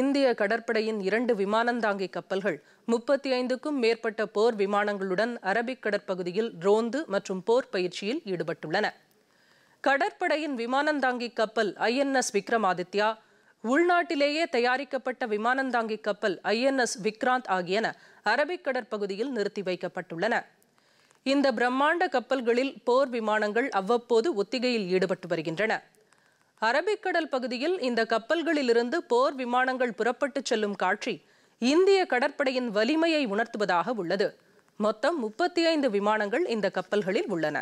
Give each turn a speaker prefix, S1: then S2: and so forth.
S1: இந்திய கடற்படையின் இரண்டு விமானந்தாங்கி கப்பல்கள் முப்பத்தி ஐந்துக்கும் மேற்பட்ட போர் விமானங்களுடன் அரபிக் கடற்பகுதியில் ரோந்து மற்றும் போர் பயிற்சியில் ஈடுபட்டுள்ளன கடற்படையின் விமானந்தாங்கி கப்பல் ஐஎன்எஸ் விக்ரமாதித்யா உள்நாட்டிலேயே தயாரிக்கப்பட்ட விமானந்தாங்கி கப்பல் ஐஎன்எஸ் விக்ராந்த் ஆகியன அரபிக் கடற்பகுதியில் நிறுத்தி வைக்கப்பட்டுள்ளன இந்த பிரம்மாண்ட கப்பல்களில் போர் விமானங்கள் அவ்வப்போது ஒத்திகையில் ஈடுபட்டு வருகின்றன அரபிக்கடல் பகுதியில் இந்த கப்பல்களிலிருந்து போர் விமானங்கள் புறப்பட்டுச் செல்லும் காட்சி இந்திய கடற்படையின் வலிமையை உணர்த்துவதாக உள்ளது மொத்தம் முப்பத்தி ஐந்து விமானங்கள் இந்த கப்பல்களில் உள்ளன